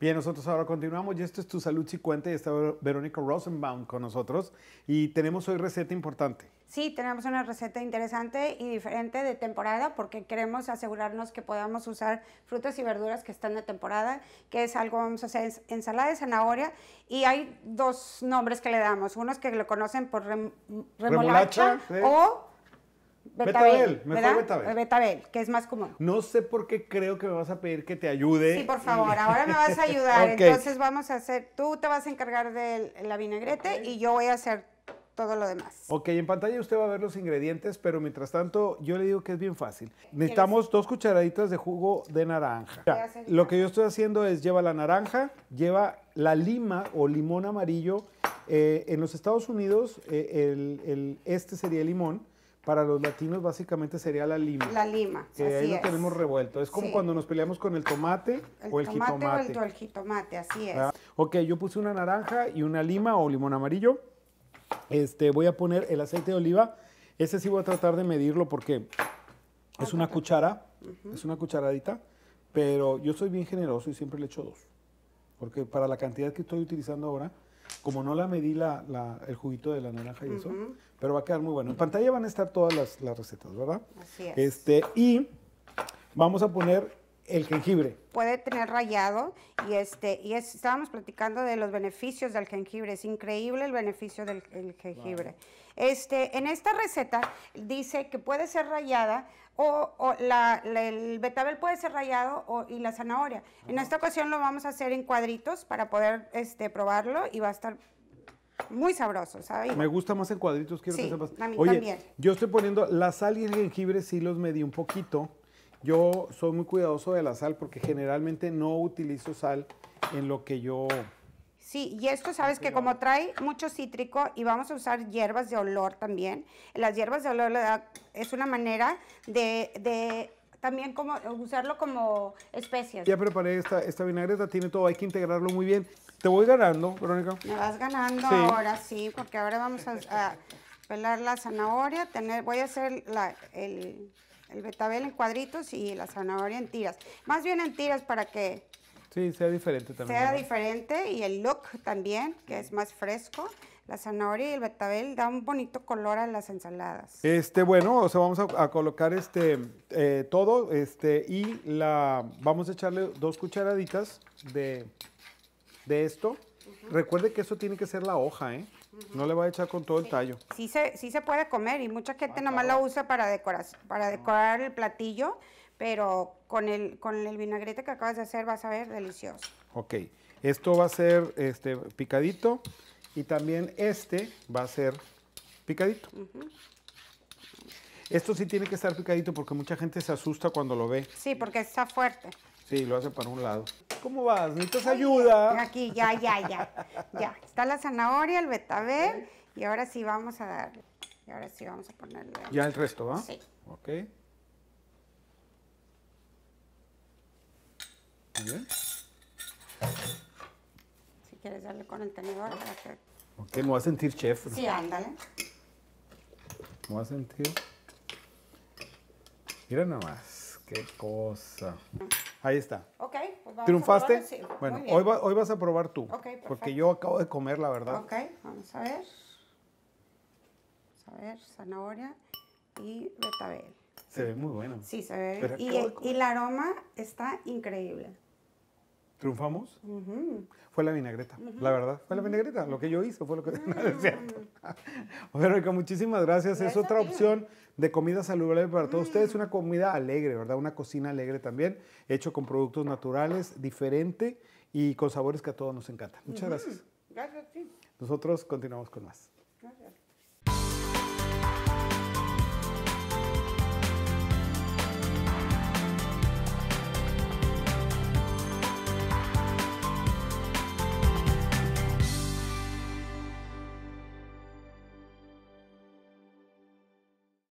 Bien, nosotros ahora continuamos y esto es Tu Salud Cuenta y está Verónica Rosenbaum con nosotros y tenemos hoy receta importante. Sí, tenemos una receta interesante y diferente de temporada porque queremos asegurarnos que podamos usar frutas y verduras que están de temporada, que es algo, vamos a hacer ensalada de zanahoria y hay dos nombres que le damos, unos que lo conocen por remolacha, o Betabel, Betabel. que es más común. No sé por qué creo que me vas a pedir que te ayude. Sí, por favor, ahora me vas a ayudar. Entonces vamos a hacer, tú te vas a encargar de la vinagrete y yo voy a hacer todo lo demás. Ok, en pantalla usted va a ver los ingredientes, pero mientras tanto yo le digo que es bien fácil. Necesitamos dos cucharaditas de jugo de naranja. lo que yo estoy haciendo es lleva la naranja, lleva la lima o limón amarillo. Eh, en los Estados Unidos eh, el, este sería el limón para los latinos básicamente sería la lima. La lima. Que ahí lo tenemos revuelto. Es como cuando nos peleamos con el tomate o el jitomate. O el, jitomate, así es. Ah, ok, yo puse una naranja y una lima o limón amarillo. Este, voy a poner el aceite de oliva. Ese sí voy a tratar de medirlo porque es una cuchara, es una cucharadita, pero yo soy bien generoso y siempre le echo dos. Porque para la cantidad que estoy utilizando ahora, como no la medí la, el juguito de la naranja y eso, pero va a quedar muy bueno. En pantalla van a estar todas las, las recetas, ¿verdad? Así es. Este, y vamos a poner el jengibre. Puede tener rayado y este y estábamos platicando de los beneficios del jengibre. Es increíble el beneficio del jengibre. Este, en esta receta dice que puede ser rayada o, el betabel puede ser rayado y la zanahoria. En esta ocasión lo vamos a hacer en cuadritos para poder este, probarlo y va a estar muy sabroso, ¿sabes? Me gusta más en cuadritos, quiero que sepas. A mí también. yo estoy poniendo la sal y el jengibre, sí los medí un poquito yo soy muy cuidadoso de la sal porque generalmente no utilizo sal en lo que yo... Sí, y esto sabes que como trae mucho cítrico y vamos a usar hierbas de olor también, las hierbas de olor es una manera de, también como usarlo como especias. Ya preparé esta, esta vinagreta, tiene todo, hay que integrarlo muy bien. Te voy ganando, Verónica. Me vas ganando ahora, sí, porque ahora vamos a, pelar la zanahoria, tener, voy a hacer la, el el betabel en cuadritos y la zanahoria en tiras. Más bien en tiras para que... Sí, sea diferente también. Sea diferente y el look también, que es más fresco. La zanahoria y el betabel dan un bonito color a las ensaladas. Este, bueno, o sea, vamos a, colocar este eh, todo este y la vamos a echarle dos cucharaditas de, de esto. Recuerde que eso tiene que ser la hoja, ¿eh? No le va a echar con todo el tallo. Sí se, se puede comer y mucha gente ah, nomás la lo usa para, decorar, para decorar el platillo, pero con el, con el vinagrete que acabas de hacer va a ver delicioso. Ok, esto va a ser este, picadito y también este va a ser picadito. Esto sí tiene que estar picadito porque mucha gente se asusta cuando lo ve. Sí, porque está fuerte. Sí, lo hace para un lado. ¿Cómo vas? ¿Necesitas ayuda? Aquí, ya, ya, ya. Ya, está la zanahoria, el betabel y ahora sí vamos a darle. Y ahora sí vamos a ponerle. ¿Ya el resto va? ¿ah? Sí. Ok. Muy Si quieres darle con el tenedor para Ok, me voy a sentir chef. Sí, ándale. Me voy a sentir... Mira nada más, qué cosa. Mm. Ahí está. Ok, pues ¿Triunfaste? sí. Bueno, Hoy, hoy, vas a probar tú. Porque yo acabo de comer, la verdad. Ok, vamos a ver. Vamos a ver, zanahoria y betabel. Se ve muy bueno. Sí, se ve. y el aroma está increíble triunfamos. Fue la vinagreta, la verdad. Fue la vinagreta, lo que yo hice fue lo que... Uh muchísimas gracias. es otra opción de comida saludable para todos ustedes. Una comida alegre, ¿verdad? Una cocina alegre también, hecho con productos naturales, diferente y con sabores que a todos nos encantan. Muchas gracias. Gracias, sí. Nosotros continuamos con más.